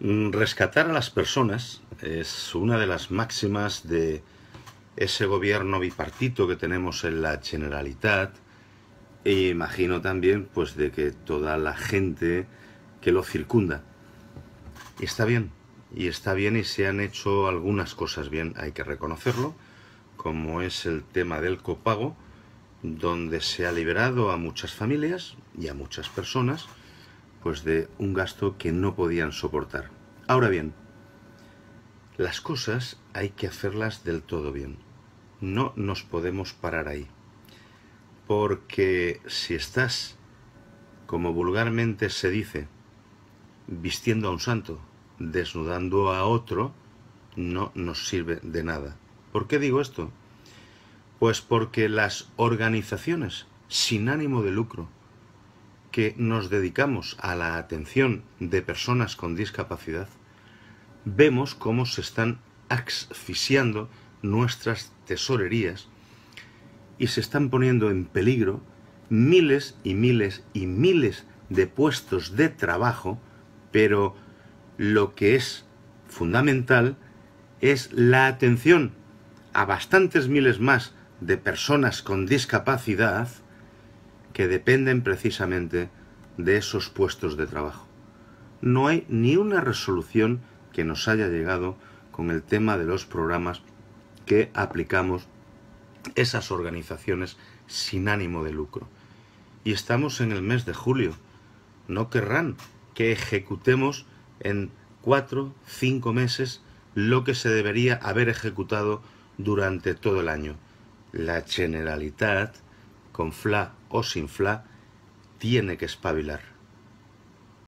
Mm, rescatar a las personas es una de las máximas de ese gobierno bipartito que tenemos en la Generalitat e imagino también pues de que toda la gente que lo circunda. está bien, y está bien y se han hecho algunas cosas bien, hay que reconocerlo, como es el tema del copago, donde se ha liberado a muchas familias y a muchas personas pues de un gasto que no podían soportar. Ahora bien, las cosas hay que hacerlas del todo bien. No nos podemos parar ahí. Porque si estás, como vulgarmente se dice, vistiendo a un santo, desnudando a otro, no nos sirve de nada. ¿Por qué digo esto? Pues porque las organizaciones sin ánimo de lucro, que nos dedicamos a la atención de personas con discapacidad, vemos cómo se están asfixiando nuestras tesorerías y se están poniendo en peligro miles y miles y miles de puestos de trabajo, pero lo que es fundamental es la atención a bastantes miles más de personas con discapacidad que dependen precisamente de esos puestos de trabajo. No hay ni una resolución que nos haya llegado con el tema de los programas que aplicamos esas organizaciones sin ánimo de lucro. Y estamos en el mes de julio. No querrán que ejecutemos en cuatro, cinco meses lo que se debería haber ejecutado durante todo el año. La Generalitat con fla o sin fla, tiene que espabilar.